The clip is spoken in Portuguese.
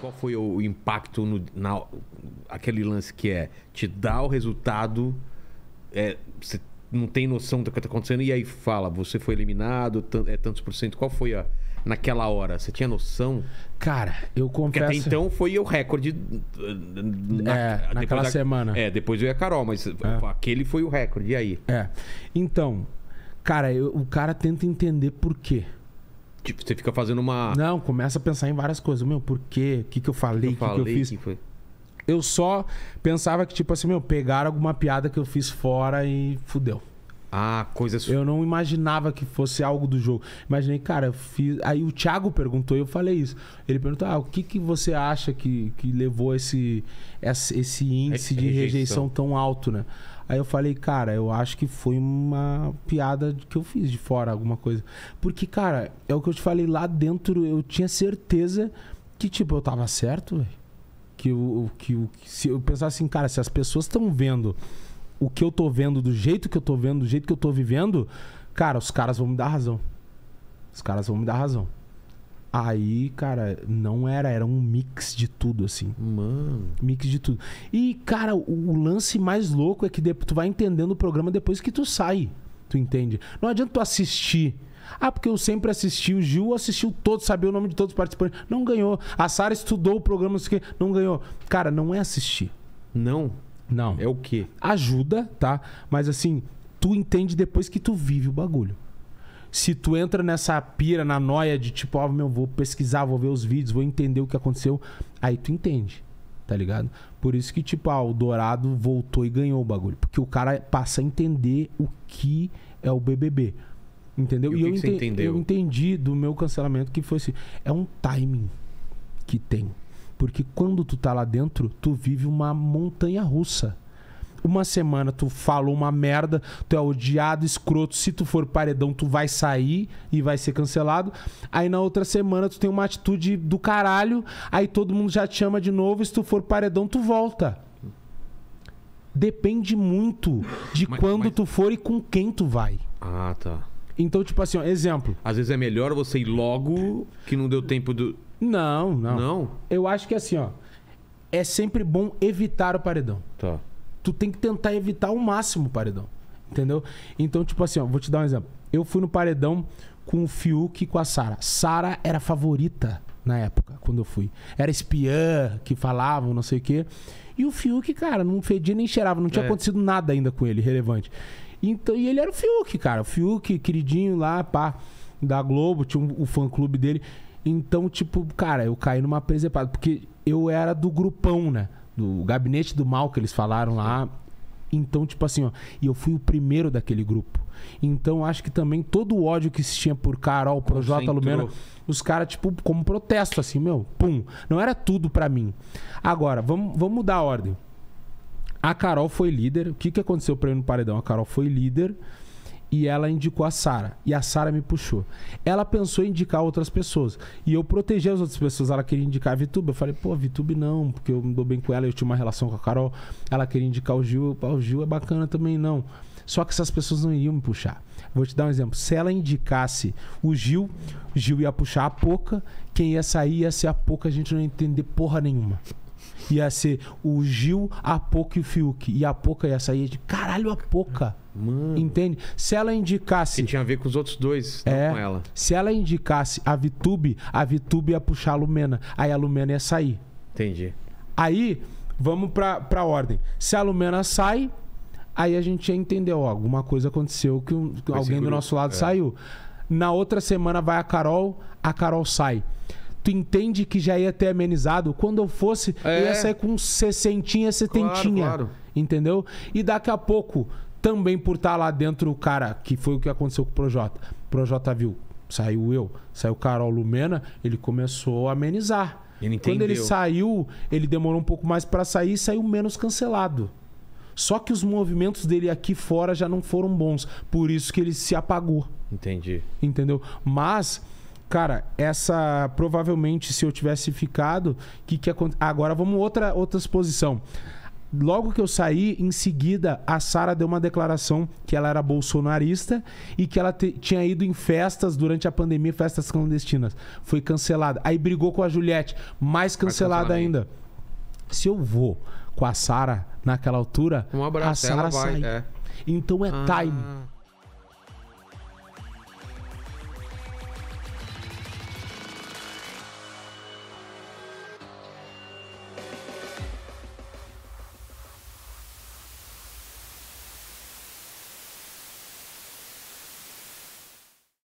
Qual foi o impacto no na, aquele lance que é te dá o resultado, é, você não tem noção do que está acontecendo e aí fala, você foi eliminado, é tantos por cento. Qual foi a naquela hora? Você tinha noção? Cara, eu confesso. até então foi o recorde. Uh, na, é, naquela da, semana. É, depois eu e a Carol, mas uh, é. aquele foi o recorde. E aí? É. Então, cara, eu, o cara tenta entender por quê. Tipo, você fica fazendo uma. Não, começa a pensar em várias coisas. Meu, por quê? O que, que eu falei? O que, que, eu fiz? Que eu só pensava que, tipo assim, meu, pegaram alguma piada que eu fiz fora e fudeu. Ah, coisas. Eu não imaginava que fosse algo do jogo. Imaginei, cara, fiz... aí o Thiago perguntou e eu falei isso. Ele perguntou: ah, o que, que você acha que, que levou esse, esse índice de rejeição. tão alto, né? Aí eu falei, cara, eu acho que foi uma piada que eu fiz de fora, alguma coisa. Porque, cara, é o que eu te falei lá dentro, eu tinha certeza que, tipo, eu tava certo, velho. Que, o, que, o, que se eu pensasse assim, cara, se as pessoas estão vendo o que eu tô vendo, do jeito que eu tô vendo, do jeito que eu tô vivendo, cara, os caras vão me dar razão. Os caras vão me dar razão. Aí, cara, não era, era um mix de tudo, assim. Mano. Mix de tudo. E, cara, o, o lance mais louco é que tu vai entendendo o programa depois que tu sai. Tu entende? Não adianta tu assistir. Ah, porque eu sempre assisti o Gil, assistiu todos, sabia o nome de todos os participantes. Não ganhou. A Sara estudou o programa, não sei o quê, não ganhou. Cara, não é assistir. Não. Não. É o quê? Ajuda, tá? Mas assim, tu entende depois que tu vive o bagulho. Se tu entra nessa pira, na noia de tipo, ó, oh, ah, meu, vou pesquisar, vou ver os vídeos, vou entender o que aconteceu, aí tu entende, tá ligado? Por isso que, tipo, ah, o Dourado voltou e ganhou o bagulho. Porque o cara passa a entender o que é o BBB. Entendeu? E, e eu, ente eu entendi do meu cancelamento que foi assim: é um timing que tem porque quando tu tá lá dentro, tu vive uma montanha russa. Uma semana tu falou uma merda, tu é odiado, escroto. Se tu for paredão, tu vai sair e vai ser cancelado. Aí na outra semana tu tem uma atitude do caralho, aí todo mundo já te chama de novo. E se tu for paredão, tu volta. Depende muito de mas, quando mas... tu for e com quem tu vai. Ah, tá. Então, tipo assim, ó, exemplo. Às vezes é melhor você ir logo que não deu tempo do. Não, não. Não? Eu acho que é assim, ó. É sempre bom evitar o paredão. Tá. Tu tem que tentar evitar ao máximo o paredão. Entendeu? Então, tipo assim, ó, vou te dar um exemplo. Eu fui no paredão com o Fiuk e com a Sara. Sara era favorita na época, quando eu fui. Era espiã que falavam, não sei o quê. E o Fiuk, cara, não fedia nem cheirava, não tinha é. acontecido nada ainda com ele, relevante. Então, e ele era o Fiuk, cara. O Fiuk, queridinho lá, pá, da Globo, tinha um, o fã-clube dele. Então, tipo, cara, eu caí numa presepada. Porque eu era do grupão, né? Do gabinete do mal que eles falaram lá. Então, tipo assim, ó. E eu fui o primeiro daquele grupo. Então, acho que também todo o ódio que se tinha por Carol, Projota, Lumena, os caras, tipo, como protesto, assim, meu, pum. Não era tudo para mim. Agora, vamos, vamos mudar a ordem. A Carol foi líder. O que, que aconteceu pra eu no paredão? A Carol foi líder e ela indicou a Sara e a Sara me puxou. Ela pensou em indicar outras pessoas e eu protegi as outras pessoas. Ela queria indicar a Vitube, eu falei: "Pô, Vitube não, porque eu me dou bem com ela, eu tinha uma relação com a Carol". Ela queria indicar o Gil, eu, o Gil é bacana também não. Só que essas pessoas não iam me puxar. Vou te dar um exemplo. Se ela indicasse o Gil, o Gil ia puxar a Poca, quem ia sair ia ser a Poca, a gente não ia entender porra nenhuma ia ser o Gil, a Poca e o Fiuk. E a Poca ia sair de caralho, a Poca. Mano. Entende? Se ela indicasse. Que tinha a ver com os outros dois, é, com ela. Se ela indicasse a Vitube, a Vitube ia puxar a Lumena. Aí a Lumena ia sair. Entendi. Aí, vamos pra, pra ordem. Se a Lumena sai, aí a gente ia entender, ó, alguma coisa aconteceu que, um, que alguém grupo, do nosso lado é. saiu. Na outra semana vai a Carol, a Carol sai tu entende que já ia ter amenizado. Quando eu fosse, é. eu ia é. sair com sessentinha, setentinha. Claro, claro. Entendeu? E daqui a pouco, também por estar tá lá dentro o cara, que foi o que aconteceu com o Projota. O Projota viu, saiu eu, saiu Carol Lumena, ele começou a amenizar. Ele Quando ele saiu, ele demorou um pouco mais para sair e saiu menos cancelado. Só que os movimentos dele aqui fora já não foram bons, por isso que ele se apagou. Entendi. Entendeu? Mas Cara, essa provavelmente se eu tivesse ficado, que que agora vamos outra outra exposição logo que eu saí, em seguida, a Sara deu uma declaração que ela era bolsonarista e que ela tinha ido em festas durante a pandemia, festas clandestinas. Foi cancelada. Aí brigou com a Juliette, mais cancelada ainda. Se eu vou com a Sara naquela altura, um abraço, a Sara sai. É. Então é ah. time.